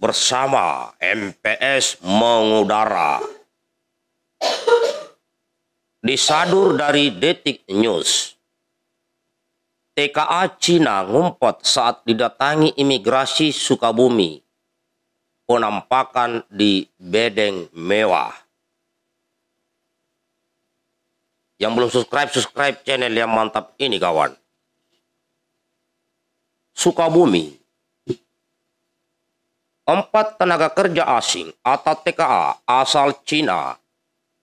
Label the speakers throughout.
Speaker 1: bersama MPS mengudara. Disadur dari Detik News. TKA Cina ngumpet saat didatangi imigrasi Sukabumi. Penampakan di bedeng mewah. Yang belum subscribe, subscribe channel yang mantap ini kawan. Sukabumi, Empat tenaga kerja asing atau TKA asal Cina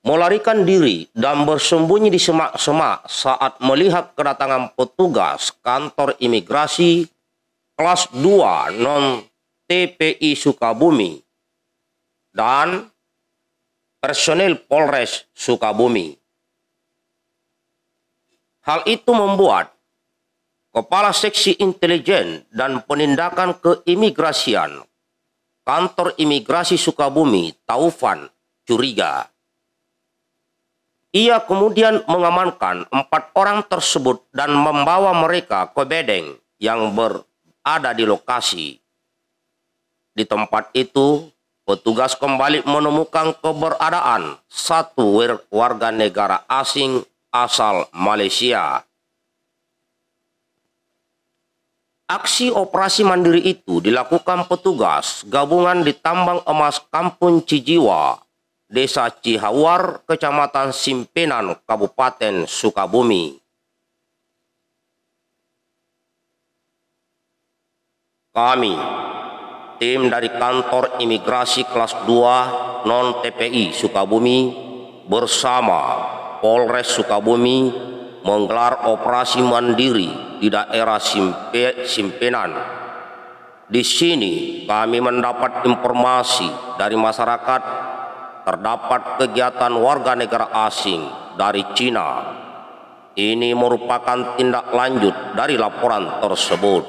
Speaker 1: melarikan diri dan bersembunyi di semak-semak saat melihat kedatangan petugas kantor imigrasi kelas 2 non TPI Sukabumi dan personel Polres Sukabumi. Hal itu membuat Kepala Seksi Intelijen dan Penindakan Keimigrasian Kantor Imigrasi Sukabumi, Taufan, curiga. Ia kemudian mengamankan empat orang tersebut dan membawa mereka ke bedeng yang berada di lokasi. Di tempat itu, petugas kembali menemukan keberadaan satu warga negara asing asal Malaysia Aksi operasi mandiri itu dilakukan petugas gabungan di tambang emas Kampung Cijiwa, Desa Cihawar, Kecamatan Simpenan, Kabupaten Sukabumi. Kami, tim dari kantor imigrasi kelas 2 non TPI Sukabumi bersama Polres Sukabumi menggelar operasi mandiri di daerah Simpe, Simpenan. Di sini kami mendapat informasi dari masyarakat terdapat kegiatan warga negara asing dari Cina. Ini merupakan tindak lanjut dari laporan tersebut.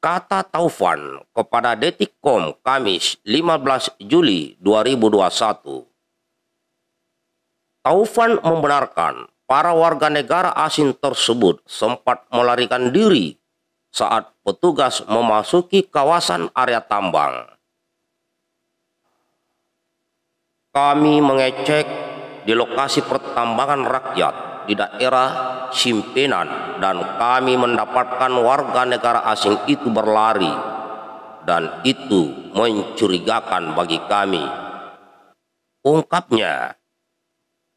Speaker 1: Kata Taufan kepada Detikcom Kamis 15 Juli 2021 Taufan membenarkan para warga negara asing tersebut sempat melarikan diri saat petugas memasuki kawasan area tambang. Kami mengecek di lokasi pertambangan rakyat di daerah Simpenan dan kami mendapatkan warga negara asing itu berlari dan itu mencurigakan bagi kami. Ungkapnya,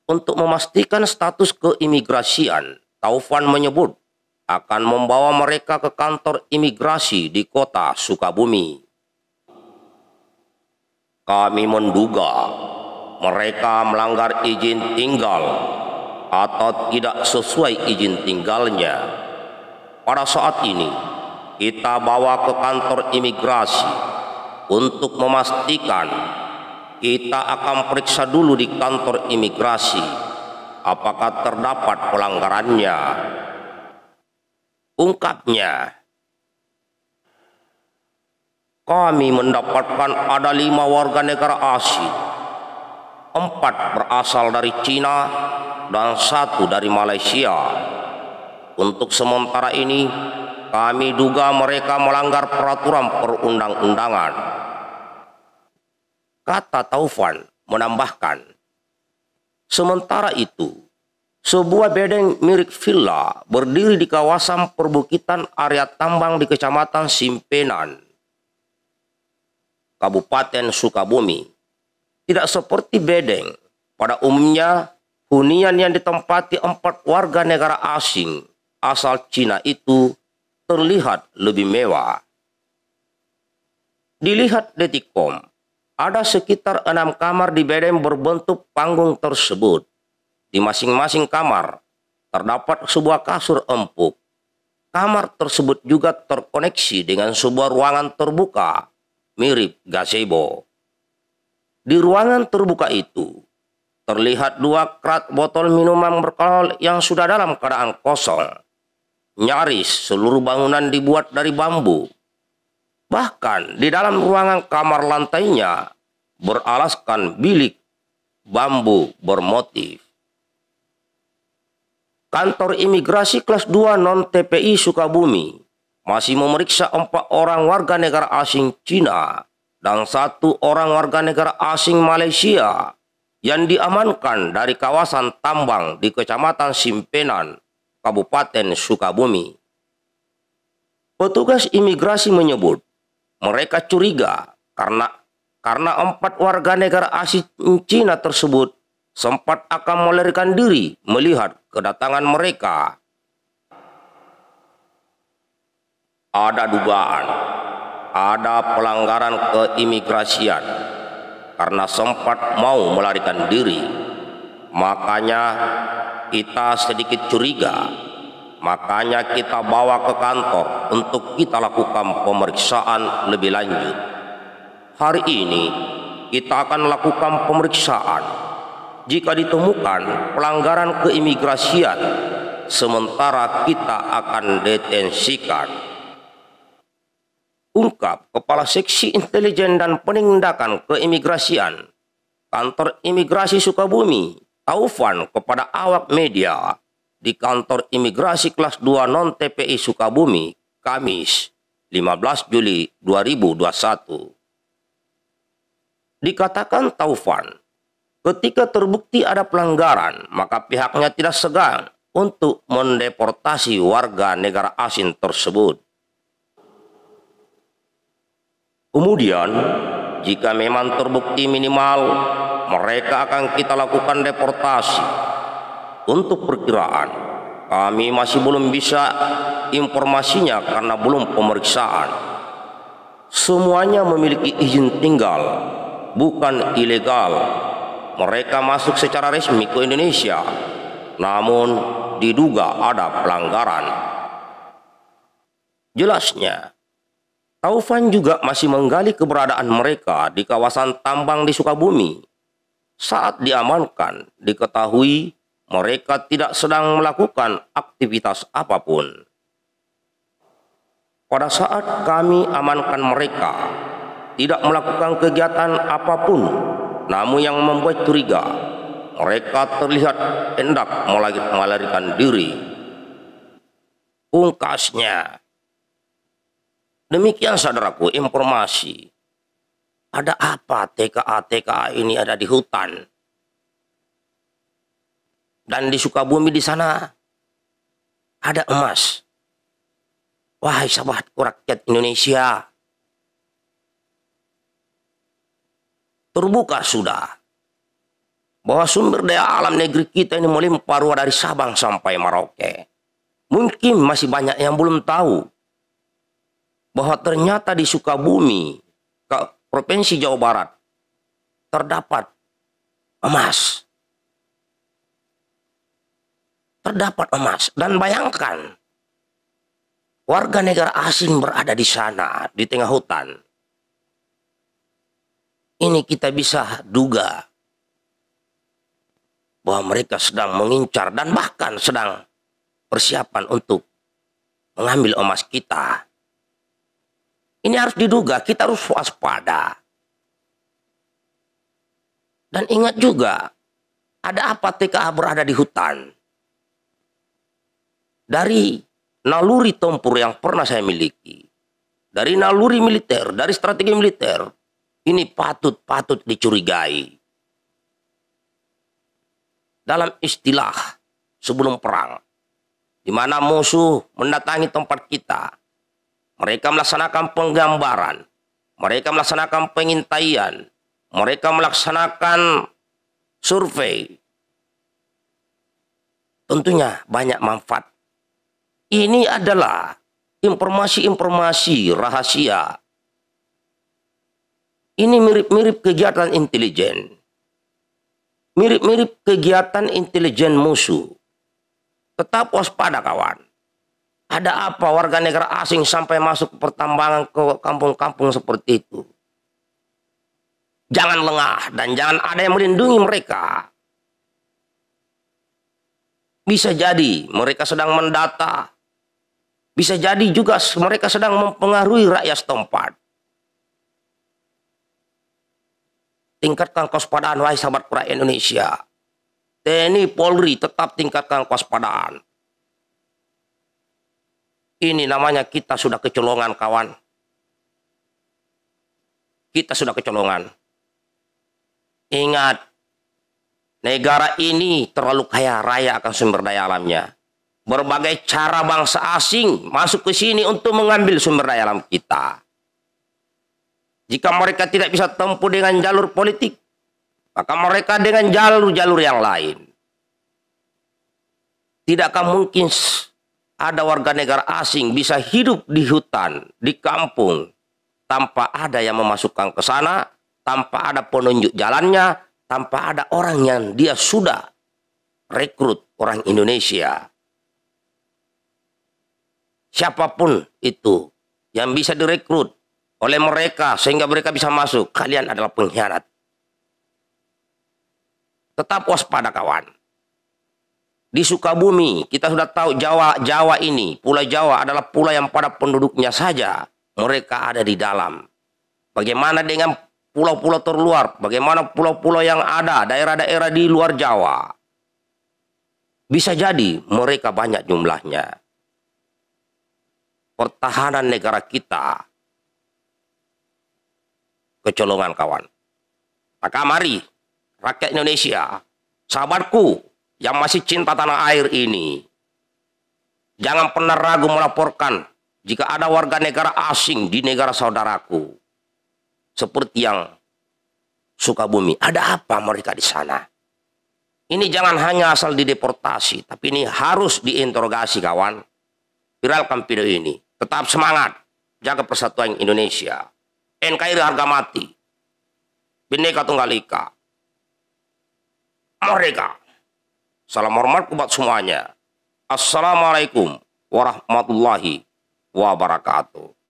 Speaker 1: untuk memastikan status keimigrasian, Taufan menyebut akan membawa mereka ke kantor imigrasi di kota Sukabumi. Kami menduga mereka melanggar izin tinggal atau tidak sesuai izin tinggalnya. Pada saat ini, kita bawa ke kantor imigrasi untuk memastikan kita akan periksa dulu di kantor imigrasi apakah terdapat pelanggarannya. Ungkapnya, kami mendapatkan ada lima warga negara asing, empat berasal dari Cina dan satu dari Malaysia. Untuk sementara ini, kami duga mereka melanggar peraturan perundang-undangan Kata Taufan menambahkan, sementara itu, sebuah bedeng mirip villa berdiri di kawasan perbukitan area tambang di Kecamatan Simpenan, Kabupaten Sukabumi. Tidak seperti bedeng, pada umumnya hunian yang ditempati empat warga negara asing asal Cina itu terlihat lebih mewah. Dilihat detikom ada sekitar enam kamar di bedem berbentuk panggung tersebut. Di masing-masing kamar terdapat sebuah kasur empuk. Kamar tersebut juga terkoneksi dengan sebuah ruangan terbuka, mirip gazebo. Di ruangan terbuka itu, terlihat dua krat botol minuman berkalor yang sudah dalam keadaan kosong. Nyaris seluruh bangunan dibuat dari bambu Bahkan di dalam ruangan kamar lantainya beralaskan bilik bambu bermotif. Kantor imigrasi kelas 2 non TPI Sukabumi masih memeriksa empat orang warga negara asing Cina dan satu orang warga negara asing Malaysia yang diamankan dari kawasan tambang di Kecamatan Simpenan, Kabupaten Sukabumi. Petugas imigrasi menyebut mereka curiga karena karena empat warga negara asing Cina tersebut sempat akan melarikan diri melihat kedatangan mereka. Ada dugaan, ada pelanggaran keimigrasian karena sempat mau melarikan diri. Makanya kita sedikit curiga Makanya kita bawa ke kantor untuk kita lakukan pemeriksaan lebih lanjut. Hari ini kita akan lakukan pemeriksaan. Jika ditemukan pelanggaran keimigrasian, sementara kita akan detensikan. Ungkap Kepala Seksi Intelijen dan Penindakan Keimigrasian, Kantor Imigrasi Sukabumi, Taufan kepada awak media di kantor imigrasi kelas 2 non TPI Sukabumi, Kamis, 15 Juli 2021. Dikatakan Taufan, ketika terbukti ada pelanggaran, maka pihaknya tidak segan untuk mendeportasi warga negara asing tersebut. Kemudian, jika memang terbukti minimal, mereka akan kita lakukan deportasi untuk perkiraan, kami masih belum bisa informasinya karena belum pemeriksaan. Semuanya memiliki izin tinggal, bukan ilegal. Mereka masuk secara resmi ke Indonesia, namun diduga ada pelanggaran. Jelasnya, Taufan juga masih menggali keberadaan mereka di kawasan tambang di Sukabumi. Saat diamankan, diketahui mereka tidak sedang melakukan aktivitas apapun. Pada saat kami amankan mereka, tidak melakukan kegiatan apapun, namun yang membuat curiga, mereka terlihat hendak melarikan diri. Pungkasnya, demikian saudaraku informasi. Ada apa TKA-TKA ini ada di hutan? Dan di Sukabumi di sana ada emas. Wahai sahabatku rakyat Indonesia. Terbuka sudah. Bahwa sumber daya alam negeri kita ini mulai ruah dari Sabang sampai Merauke. Mungkin masih banyak yang belum tahu. Bahwa ternyata di Sukabumi, Provinsi Jawa Barat, terdapat emas terdapat emas. Dan bayangkan, warga negara asing berada di sana, di tengah hutan. Ini kita bisa duga bahwa mereka sedang mengincar dan bahkan sedang persiapan untuk mengambil emas kita. Ini harus diduga, kita harus waspada. Dan ingat juga, ada apa TKA berada di hutan? Dari naluri tempur yang pernah saya miliki, dari naluri militer, dari strategi militer, ini patut-patut dicurigai. Dalam istilah sebelum perang, di mana musuh mendatangi tempat kita, mereka melaksanakan penggambaran, mereka melaksanakan pengintaian, mereka melaksanakan survei. Tentunya banyak manfaat ini adalah informasi-informasi rahasia. Ini mirip-mirip kegiatan intelijen. Mirip-mirip kegiatan intelijen musuh. Tetap waspada kawan. Ada apa warga negara asing sampai masuk pertambangan ke kampung-kampung seperti itu? Jangan lengah dan jangan ada yang melindungi mereka. Bisa jadi mereka sedang mendata, bisa jadi juga mereka sedang mempengaruhi rakyat setempat. Tingkatkan kewaspadaan wahai sahabat rakyat Indonesia. TNI Polri tetap tingkatkan kewaspadaan. Ini namanya kita sudah kecolongan kawan. Kita sudah kecolongan. Ingat, negara ini terlalu kaya raya akan sumber daya alamnya Berbagai cara bangsa asing masuk ke sini untuk mengambil sumber daya alam kita. Jika mereka tidak bisa tempuh dengan jalur politik, maka mereka dengan jalur-jalur yang lain. Tidakkah mungkin ada warga negara asing bisa hidup di hutan, di kampung, tanpa ada yang memasukkan ke sana, tanpa ada penunjuk jalannya, tanpa ada orang yang dia sudah rekrut orang Indonesia siapapun itu yang bisa direkrut oleh mereka sehingga mereka bisa masuk, kalian adalah pengkhianat. Tetap waspada kawan. Di Sukabumi kita sudah tahu Jawa Jawa ini, Pulau Jawa adalah pulau yang pada penduduknya saja mereka ada di dalam. Bagaimana dengan pulau-pulau terluar? Bagaimana pulau-pulau yang ada daerah-daerah di luar Jawa? Bisa jadi mereka banyak jumlahnya pertahanan negara kita kecolongan kawan. Maka mari rakyat Indonesia, sahabatku yang masih cinta tanah air ini, jangan pernah ragu melaporkan jika ada warga negara asing di negara saudaraku. Seperti yang Sukabumi, ada apa mereka di sana? Ini jangan hanya asal dideportasi, tapi ini harus diinterogasi kawan. Viralkan video ini. Tetap semangat. Jaga persatuan Indonesia. NKRI harga mati. Bineka Tunggal Ika. Merdeka. Salam hormat buat semuanya. Assalamualaikum warahmatullahi wabarakatuh.